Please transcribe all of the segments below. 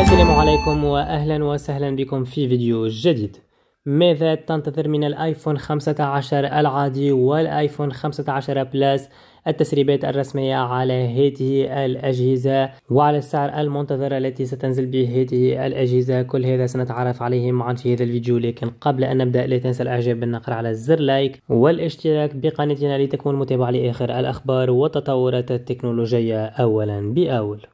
السلام عليكم واهلا وسهلا بكم في فيديو جديد ماذا تنتظر من الايفون 15 العادي والايفون 15 بلس التسريبات الرسمية على هذه الأجهزة وعلى السعر المنتظر التي ستنزل به هذه الأجهزة كل هذا سنتعرف عليه معا في هذا الفيديو لكن قبل أن نبدأ لا تنسى الإعجاب بالنقر على زر لايك والاشتراك بقناتنا لتكون متابعة لآخر الأخبار والتطورات التكنولوجية أولا بأول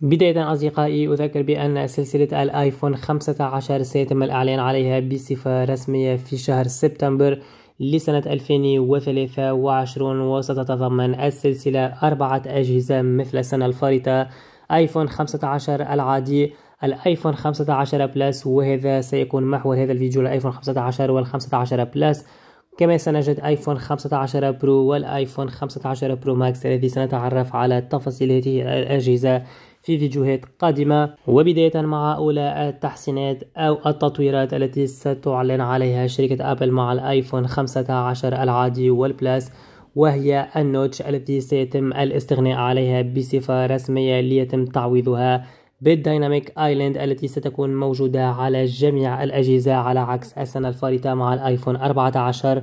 بداية أصدقائي أذكر بأن سلسلة الآيفون 15 سيتم الإعلان عليها بصفة رسمية في شهر سبتمبر لسنة 2023 وستتضمن السلسلة أربعة أجهزة مثل السنة الفارطة آيفون 15 العادي الآيفون 15 بلس وهذا سيكون محور هذا الفيديو الآيفون 15 وال 15 بلس كما سنجد آيفون 15 برو والآيفون 15 برو ماكس الذي سنتعرف على تفاصيل هذه الأجهزة في فيديوهات قادمة وبداية مع أولى التحسينات أو التطويرات التي ستعلن عليها شركة أبل مع الآيفون 15 العادي والبلاس وهي النوتش التي سيتم الاستغناء عليها بصفة رسمية ليتم تعويضها بالدايناميك ايلاند التي ستكون موجودة على جميع الأجهزة على عكس السنة الفارطة مع الآيفون 14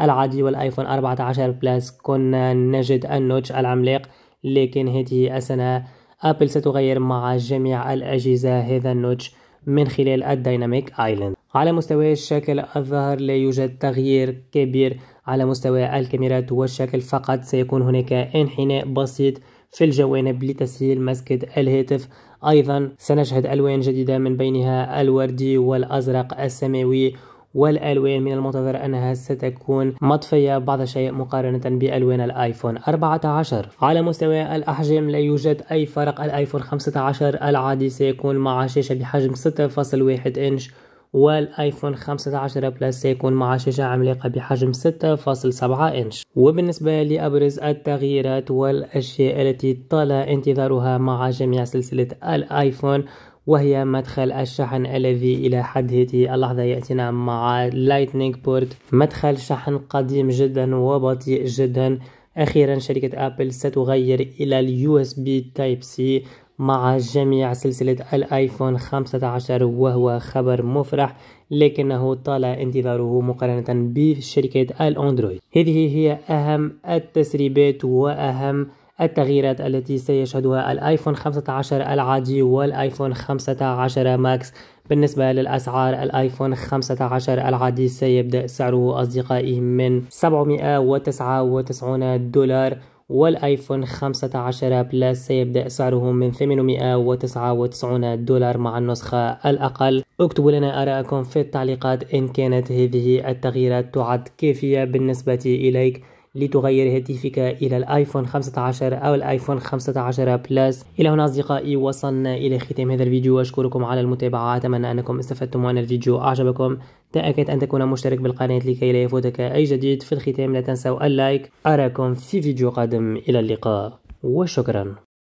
العادي والآيفون 14 بلس كنا نجد النوتش العملاق لكن هذه السنة أبل ستغير مع جميع الأجهزة هذا النوتش من خلال الديناميك ايلاند على مستوى الشكل الظهر لا يوجد تغيير كبير على مستوى الكاميرات والشكل فقط سيكون هناك انحناء بسيط في الجوانب لتسهيل مسكة الهاتف أيضا سنشهد ألوان جديدة من بينها الوردي والأزرق السماوي والألوان من المنتظر أنها ستكون مطفية بعض الشيء مقارنة بألوان الايفون 14 على مستوى الأحجام لا يوجد أي فرق الآيفون 15 العادي سيكون مع شاشة بحجم 6.1 إنش والايفون 15 بلس سيكون مع شاشة عملاقة بحجم 6.7 انش وبالنسبة لأبرز التغييرات والأشياء التي طال انتظارها مع جميع سلسلة الايفون وهي مدخل الشحن الذي إلى حد هذه اللحظة يأتينا مع لايتنينج بورت مدخل شحن قديم جدا وبطيء جدا أخيرا شركة أبل ستغير إلى اليو اس بي تايب سي مع جميع سلسلة الآيفون 15 وهو خبر مفرح لكنه طال انتظاره مقارنة بشركة الأندرويد هذه هي أهم التسريبات وأهم التغييرات التي سيشهدها الايفون 15 العادي والايفون 15 ماكس بالنسبة للأسعار الآيفون 15 العادي سيبدأ سعره أصدقائي من 799 دولار والآيفون 15 بلس سيبدأ سعره من 899 دولار مع النسخة الأقل اكتبوا لنا آراءكم في التعليقات إن كانت هذه التغييرات تعد كافية بالنسبة إليك لتغير هاتفك إلى الآيفون 15 أو الآيفون 15 بلس إلى هنا أصدقائي وصلنا إلى ختام هذا الفيديو وأشكركم على المتابعة أتمنى أنكم استفدتم وأن الفيديو أعجبكم تأكد أن تكون مشترك بالقناة لكي لا يفوتك أي جديد في الختام لا تنسوا اللايك أراكم في فيديو قادم إلى اللقاء وشكرا